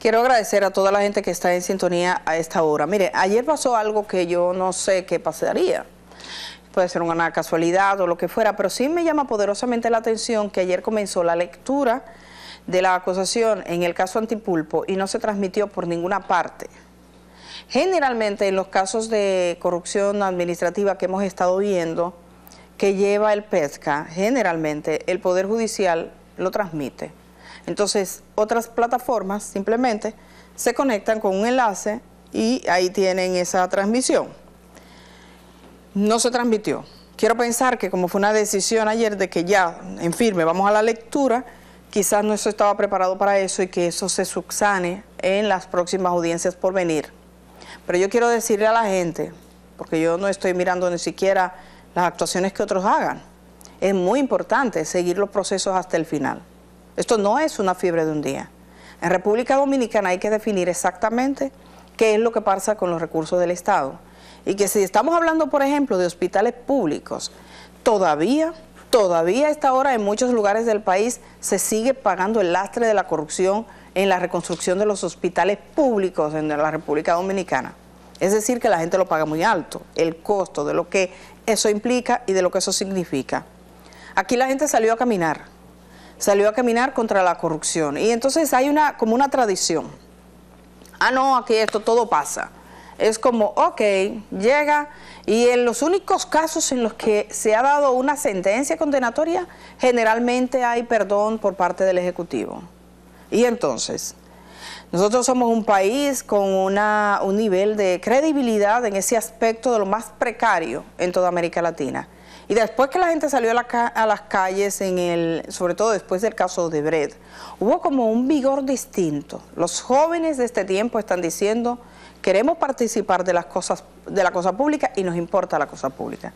Quiero agradecer a toda la gente que está en sintonía a esta hora. Mire, ayer pasó algo que yo no sé qué pasaría. Puede ser una casualidad o lo que fuera, pero sí me llama poderosamente la atención que ayer comenzó la lectura de la acusación en el caso Antipulpo y no se transmitió por ninguna parte. Generalmente en los casos de corrupción administrativa que hemos estado viendo, que lleva el PESCA, generalmente el Poder Judicial lo transmite entonces, otras plataformas simplemente se conectan con un enlace y ahí tienen esa transmisión. No se transmitió. Quiero pensar que como fue una decisión ayer de que ya en firme vamos a la lectura, quizás no estaba preparado para eso y que eso se subsane en las próximas audiencias por venir. Pero yo quiero decirle a la gente, porque yo no estoy mirando ni siquiera las actuaciones que otros hagan, es muy importante seguir los procesos hasta el final. Esto no es una fiebre de un día. En República Dominicana hay que definir exactamente qué es lo que pasa con los recursos del Estado. Y que si estamos hablando, por ejemplo, de hospitales públicos, todavía, todavía a esta hora en muchos lugares del país se sigue pagando el lastre de la corrupción en la reconstrucción de los hospitales públicos en la República Dominicana. Es decir, que la gente lo paga muy alto, el costo de lo que eso implica y de lo que eso significa. Aquí la gente salió a caminar, salió a caminar contra la corrupción. Y entonces hay una como una tradición. Ah, no, aquí esto todo pasa. Es como, ok, llega y en los únicos casos en los que se ha dado una sentencia condenatoria, generalmente hay perdón por parte del Ejecutivo. Y entonces, nosotros somos un país con un nivel de credibilidad en ese aspecto de lo más precario en toda América Latina. Y después que la gente salió a, las calles, en el, sobre todo después del caso de Bred, hubo como un vigor distinto. Los jóvenes de este tiempo están diciendo, queremos participar de, las cosas, de la cosa pública y nos importa la cosa pública.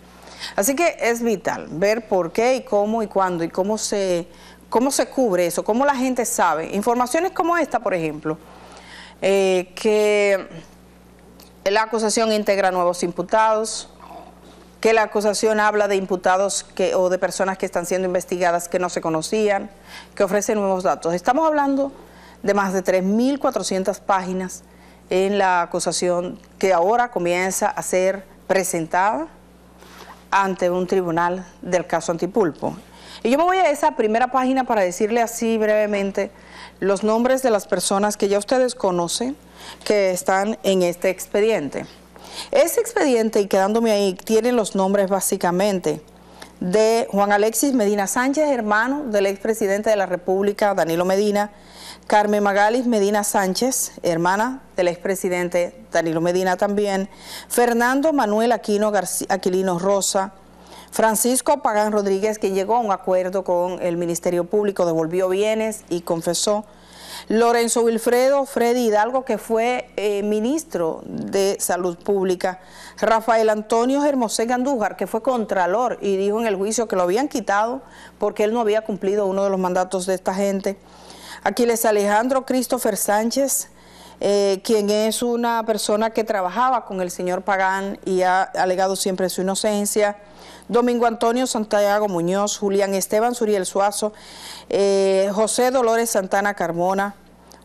Así que es vital ver por qué y cómo y cuándo y cómo se ¿Cómo se cubre eso? ¿Cómo la gente sabe? Informaciones como esta, por ejemplo, eh, que la acusación integra nuevos imputados, que la acusación habla de imputados que, o de personas que están siendo investigadas que no se conocían, que ofrecen nuevos datos. Estamos hablando de más de 3.400 páginas en la acusación que ahora comienza a ser presentada ante un tribunal del caso Antipulpo. Y yo me voy a esa primera página para decirle así brevemente los nombres de las personas que ya ustedes conocen que están en este expediente. Ese expediente, y quedándome ahí, tiene los nombres básicamente de Juan Alexis Medina Sánchez, hermano del expresidente de la República, Danilo Medina, Carmen Magalis Medina Sánchez, hermana del expresidente Danilo Medina también, Fernando Manuel Aquino Aquilino Rosa, Francisco Pagán Rodríguez, quien llegó a un acuerdo con el Ministerio Público, devolvió bienes y confesó. Lorenzo Wilfredo Freddy Hidalgo, que fue eh, ministro de Salud Pública. Rafael Antonio Hermosé Gandújar, que fue contralor y dijo en el juicio que lo habían quitado porque él no había cumplido uno de los mandatos de esta gente. Aquiles Alejandro Christopher Sánchez, eh, quien es una persona que trabajaba con el señor Pagán y ha alegado siempre su inocencia. Domingo Antonio Santiago Muñoz, Julián Esteban Suriel Suazo, eh, José Dolores Santana Carmona,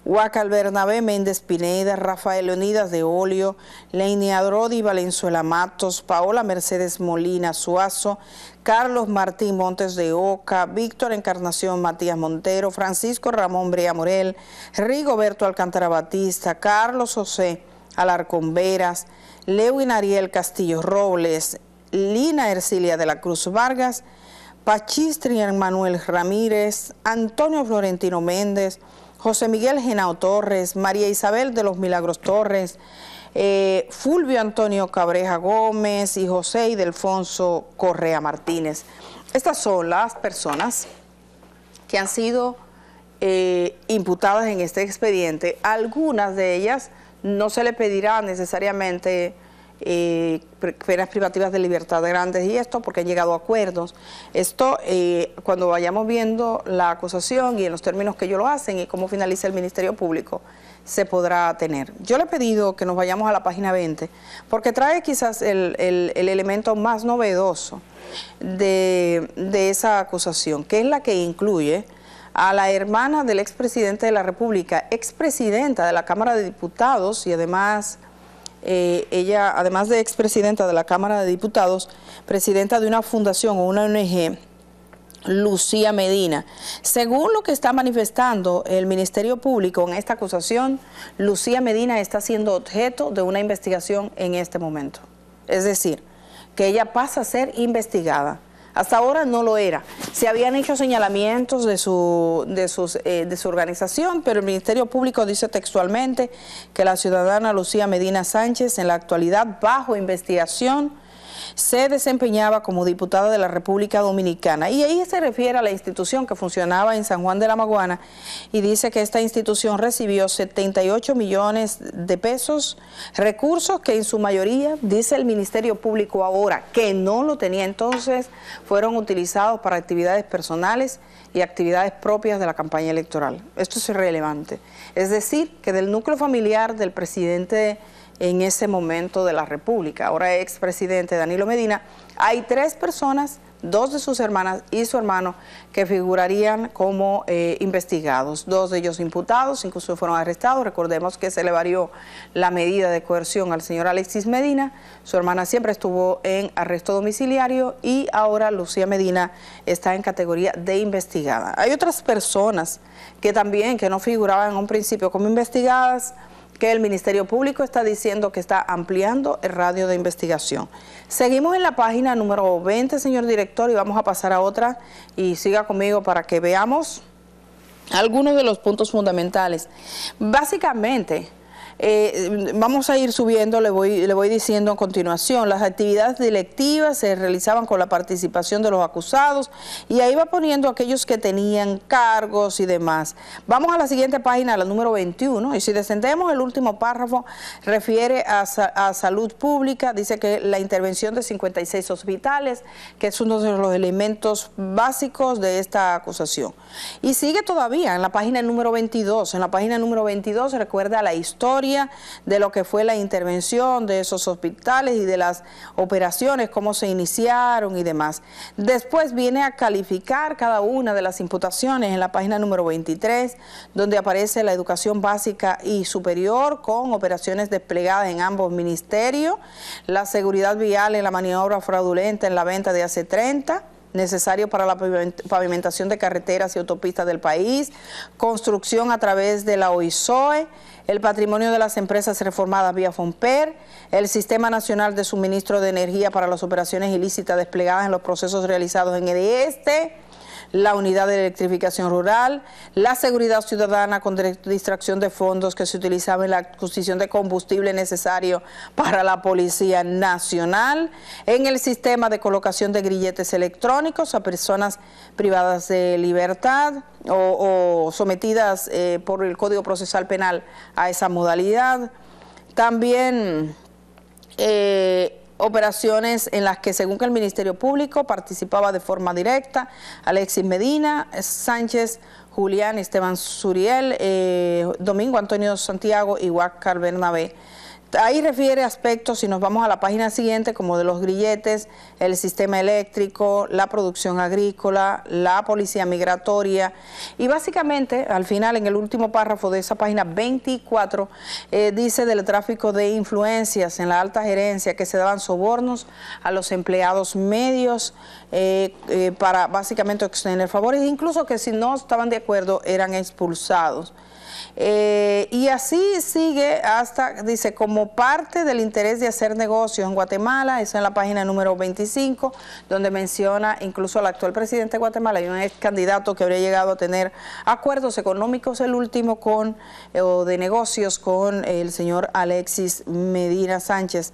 Huacal Bernabé Méndez Pineda, Rafael Leonidas de Olio, Leinia Adrodi Valenzuela Matos, Paola Mercedes Molina Suazo, Carlos Martín Montes de Oca, Víctor Encarnación Matías Montero, Francisco Ramón Brea Morel, Rigoberto Alcántara Batista, Carlos José Alarcón Veras, Lewin Ariel Castillo Robles, Lina Ercilia de la Cruz Vargas, Pachistrian Manuel Ramírez, Antonio Florentino Méndez, José Miguel Genao Torres, María Isabel de los Milagros Torres, eh, Fulvio Antonio Cabreja Gómez y José Idelfonso Correa Martínez. Estas son las personas que han sido eh, imputadas en este expediente. Algunas de ellas no se le pedirá necesariamente eh, penas privativas de libertad grandes y esto, porque han llegado a acuerdos. Esto, eh, cuando vayamos viendo la acusación y en los términos que ellos lo hacen y cómo finaliza el Ministerio Público, se podrá tener. Yo le he pedido que nos vayamos a la página 20, porque trae quizás el, elemento más novedoso de, de esa acusación, que es la que incluye a la hermana del expresidente de la República, expresidenta de la Cámara de Diputados y además eh, ella, además de expresidenta de la Cámara de Diputados, presidenta de una fundación o una ONG, Lucía Medina. Según lo que está manifestando el Ministerio Público en esta acusación, Lucía Medina está siendo objeto de una investigación en este momento. Es decir, que ella pasa a ser investigada. Hasta ahora no lo era. Se habían hecho señalamientos de su, de, eh, organización, pero el Ministerio Público dice textualmente que la ciudadana Lucía Medina Sánchez en la actualidad bajo investigación se desempeñaba como diputada de la República Dominicana. Y ahí se refiere a la institución que funcionaba en San Juan de la Maguana y dice que esta institución recibió 78 millones de pesos, recursos que en su mayoría, dice el Ministerio Público ahora, que no lo tenía entonces, fueron utilizados para actividades personales y actividades propias de la campaña electoral. Esto es irrelevante. Es decir, que del núcleo familiar del presidente en ese momento de la República, ahora expresidente Danilo Medina, hay tres personas, dos de sus hermanas y su hermano, que figurarían como eh, investigados. Dos de ellos imputados, incluso fueron arrestados. Recordemos que se le varió la medida de coerción al señor Alexis Medina. Su hermana siempre estuvo en arresto domiciliario y ahora Lucía Medina está en categoría de investigada. Hay otras personas que también, que no figuraban en un principio como investigadas, que el Ministerio Público está diciendo que está ampliando el radio de investigación. Seguimos en la página número 20, señor director, y vamos a pasar a otra y siga conmigo para que veamos algunos de los puntos fundamentales. Básicamente, eh, vamos a ir subiendo, le voy, le voy diciendo a continuación, las actividades delictivas se realizaban con la participación de los acusados y ahí va poniendo aquellos que tenían cargos y demás. Vamos a la siguiente página, la número 21, y si descendemos el último párrafo, refiere a, a salud pública, dice que la intervención de 56 hospitales, que es uno de los elementos básicos de esta acusación. Y sigue todavía en la página número 22, en la página número 22 recuerda la historia de lo que fue la intervención de esos hospitales y de las operaciones, cómo se iniciaron y demás. Después viene a calificar cada una de las imputaciones en la página número 23, donde aparece la educación básica y superior con operaciones desplegadas en ambos ministerios, la seguridad vial en la maniobra fraudulenta en la venta de hace 30 necesario para la pavimentación de carreteras y autopistas del país, construcción a través de la OISOE, el patrimonio de las empresas reformadas vía FOMPER, el Sistema Nacional de Suministro de Energía para las operaciones ilícitas desplegadas en los procesos realizados en el este, la unidad de electrificación rural, la seguridad ciudadana con distracción de fondos que se utilizaba en la adquisición de combustible necesario para la Policía Nacional, en el sistema de colocación de grilletes electrónicos a personas privadas de libertad o, sometidas eh, por el Código Procesal Penal a esa modalidad. También... Eh, operaciones en las que, según que el Ministerio Público, participaba de forma directa Alexis Medina, Sánchez, Julián, Esteban Suriel, eh, Domingo Antonio Santiago y Huáscar Bernabé ahí refiere aspectos, si nos vamos a la página siguiente, como de los grilletes, el sistema eléctrico, la producción agrícola, la policía migratoria. Y básicamente, al final, en el último párrafo de esa página 24, eh, dice del tráfico de influencias en la alta gerencia, que se daban sobornos a los empleados medios eh, eh, para básicamente obtener favores, incluso que si no estaban de acuerdo eran expulsados. y así sigue hasta, dice, como parte del interés de hacer negocios en Guatemala, eso en la página número 25, donde menciona incluso al actual presidente de Guatemala y un ex candidato que habría llegado a tener acuerdos económicos, el último con eh, o de negocios con el señor Alexis Medina Sánchez.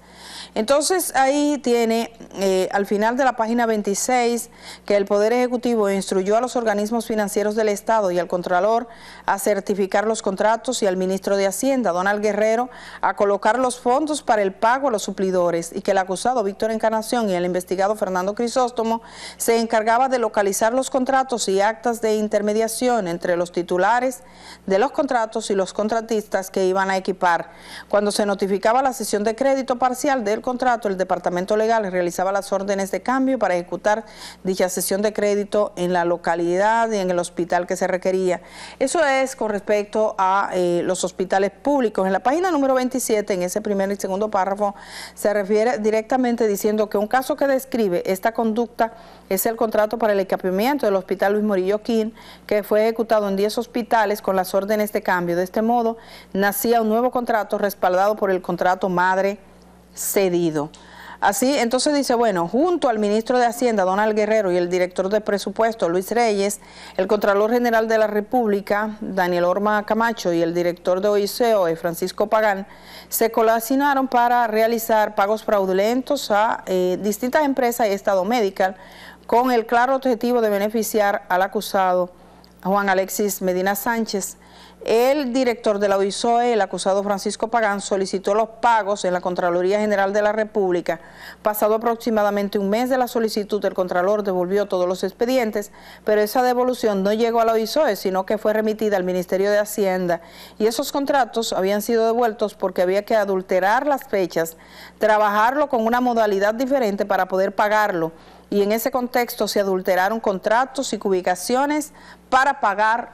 Entonces ahí tiene eh, al final de la página 26 que el Poder Ejecutivo instruyó a los organismos financieros del Estado y al Contralor a certificar los contratos y al ministro de Hacienda, Donald Guerrero, a colocar los fondos para el pago a los suplidores y que el acusado Víctor Encarnación y el investigado Fernando Crisóstomo se encargaba de localizar los contratos y actas de intermediación entre los titulares de los contratos y los contratistas que iban a equipar. Cuando se notificaba la sesión de crédito parcial del contrato, el Departamento Legal realizaba las órdenes de cambio para ejecutar dicha sesión de crédito en la localidad y en el hospital que se requería. Eso es con respecto a eh, los hospitales públicos. En la página número 27, en ese primer y segundo párrafo se refiere directamente diciendo que un caso que describe esta conducta es el contrato para el equipamiento del Hospital Luis Morillo King, que fue ejecutado en 10 hospitales con las órdenes de cambio. De este modo, nacía un nuevo contrato respaldado por el contrato madre cedido. Así, entonces dice, bueno, junto al ministro de Hacienda, Donald Guerrero, y el director de presupuesto, Luis Reyes, el Contralor General de la República, Daniel Orma Camacho, y el director de Oiseo eh, Francisco Pagán, se colacionaron para realizar pagos fraudulentos a eh, distintas empresas y Estado Medical, con el claro objetivo de beneficiar al acusado Juan Alexis Medina Sánchez, el director de la OISOE, el acusado Francisco Pagán, solicitó los pagos en la Contraloría General de la República. Pasado aproximadamente un mes de la solicitud, el Contralor devolvió todos los expedientes, pero esa devolución no llegó a la OISOE, sino que fue remitida al Ministerio de Hacienda. Y esos contratos habían sido devueltos porque había que adulterar las fechas, trabajarlo con una modalidad diferente para poder pagarlo y en ese contexto se adulteraron contratos y cubicaciones para pagar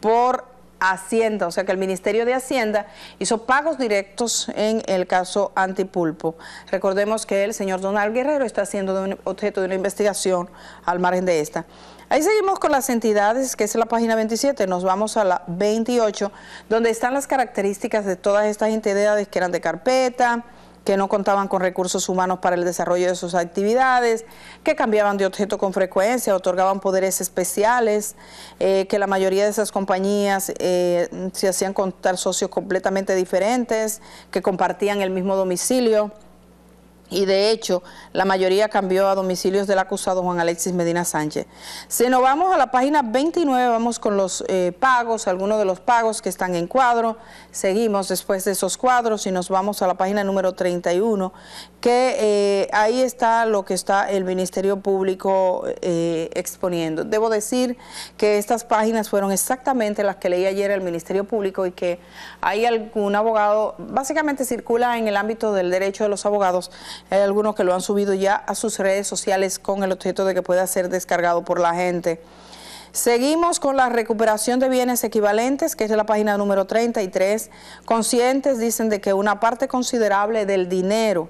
por Hacienda, o sea que el Ministerio de Hacienda hizo pagos directos en el caso Antipulpo. Recordemos que el señor Donald Guerrero está siendo objeto de una investigación al margen de esta. Ahí seguimos con las entidades, que es la página 27, nos vamos a la 28, donde están las características de todas estas entidades que eran de carpeta, que no contaban con recursos humanos para el desarrollo de sus actividades, que cambiaban de objeto con frecuencia, otorgaban poderes especiales, eh, que la mayoría de esas compañías eh, se hacían contar socios completamente diferentes, que compartían el mismo domicilio y de hecho la mayoría cambió a domicilios del acusado Juan Alexis Medina Sánchez. Si nos vamos a la página 29, vamos con los eh, pagos, algunos de los pagos que están en cuadro, seguimos después de esos cuadros y nos vamos a la página número 31, que eh, ahí está lo que está el Ministerio Público eh, exponiendo. Debo decir que estas páginas fueron exactamente las que leí ayer el Ministerio Público y que hay algún abogado, básicamente circula en el ámbito del derecho de los abogados, hay algunos que lo han subido ya a sus redes sociales con el objeto de que pueda ser descargado por la gente. Seguimos con la recuperación de bienes equivalentes, que es la página número 33. Conscientes dicen de que una parte considerable del dinero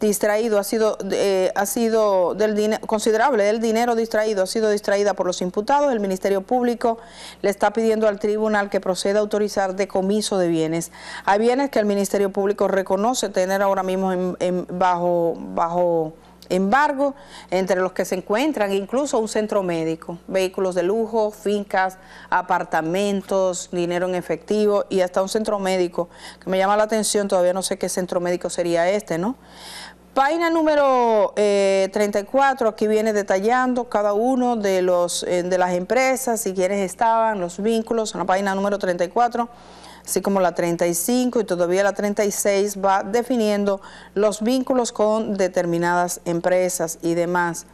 distraído ha sido, eh, ha sido del considerable del dinero distraído, ha sido distraída por los imputados. El Ministerio Público le está pidiendo al tribunal que proceda a autorizar decomiso de bienes. Hay bienes que el Ministerio Público reconoce tener ahora mismo bajo, bajo embargo, entre los que se encuentran incluso un centro médico, vehículos de lujo, fincas, apartamentos, dinero en efectivo y hasta un centro médico, que me llama la atención, todavía no sé qué centro médico sería este, ¿no? Página número 34, eh, aquí viene detallando cada uno de, los, eh, de las empresas y quienes estaban, los vínculos, en la página número 34 así como la 35 y todavía la 36 va definiendo los vínculos con determinadas empresas y demás.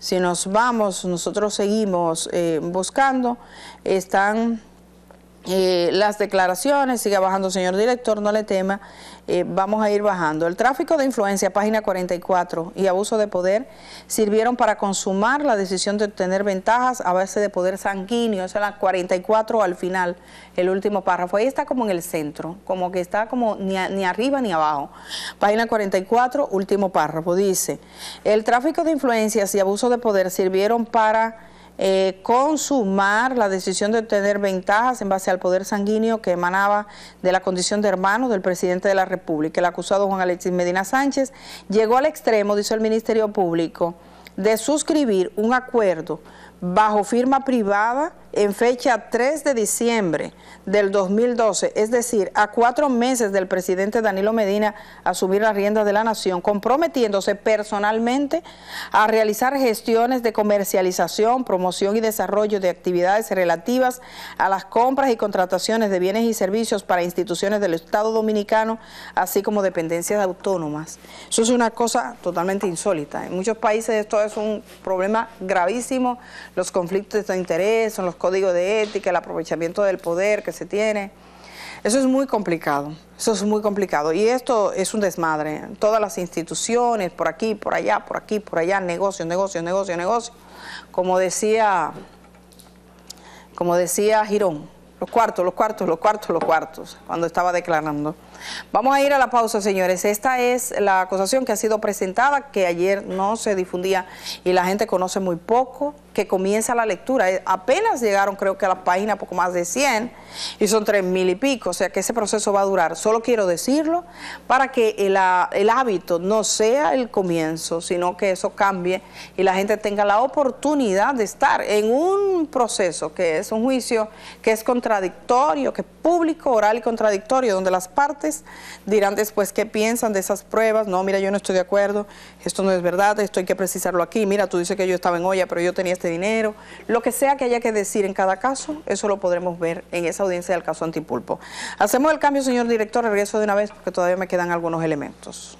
Si nos vamos, nosotros seguimos eh, buscando, están eh, las declaraciones, sigue bajando, señor director, no le tema, eh, vamos a ir bajando. El tráfico de influencia, página 44, y abuso de poder sirvieron para consumar la decisión de obtener ventajas a base de poder sanguíneo, Esa es la 44 al final, el último párrafo. Ahí está como en el centro, como que está como ni, ni arriba ni abajo. Página 44, último párrafo, dice, el tráfico de influencias y abuso de poder sirvieron para eh, consumar la decisión de obtener ventajas en base al poder sanguíneo que emanaba de la condición de hermano del presidente de la República. El acusado Juan Alexis Medina Sánchez llegó al extremo, dice el Ministerio Público, de suscribir un acuerdo bajo firma privada en fecha 3 de diciembre del 2012, es decir, a cuatro meses del presidente Danilo Medina asumir las riendas de la nación, comprometiéndose personalmente a realizar gestiones de comercialización, promoción y desarrollo de actividades relativas a las compras y contrataciones de bienes y servicios para instituciones del Estado Dominicano, así como dependencias autónomas. Eso es una cosa totalmente insólita. En muchos países esto es un problema gravísimo, los conflictos de interés, son los código de ética, el aprovechamiento del poder que se tiene. Eso es muy complicado, eso es muy complicado. Y esto es un desmadre. Todas las instituciones, por aquí, por allá, por aquí, por allá, negocio, negocio, negocio, negocio. Como decía, como decía Girón, los cuartos, los cuartos, los cuartos, los cuartos, cuando estaba declarando. Vamos a ir a la pausa, señores. Esta es la acusación que ha sido presentada, que ayer no se difundía y la gente conoce muy poco que comienza la lectura. Eh, apenas llegaron creo que a la página poco más de 100 y son tres mil y pico, o sea que ese proceso va a durar. Solo quiero decirlo para que el, ah, el hábito no sea el comienzo, sino que eso cambie y la gente tenga la oportunidad de estar en un proceso que es un juicio que es contradictorio, que es público, oral y contradictorio, donde las partes dirán después qué piensan de esas pruebas, no, mira, yo no estoy de acuerdo, esto no es verdad, esto hay que precisarlo aquí, mira, tú dices que yo estaba en olla, pero yo tenía este dinero, lo que sea que haya que decir en cada caso, eso lo podremos ver en esa audiencia del caso Antipulpo. Hacemos el cambio, señor director, regreso de una vez porque todavía me quedan algunos elementos.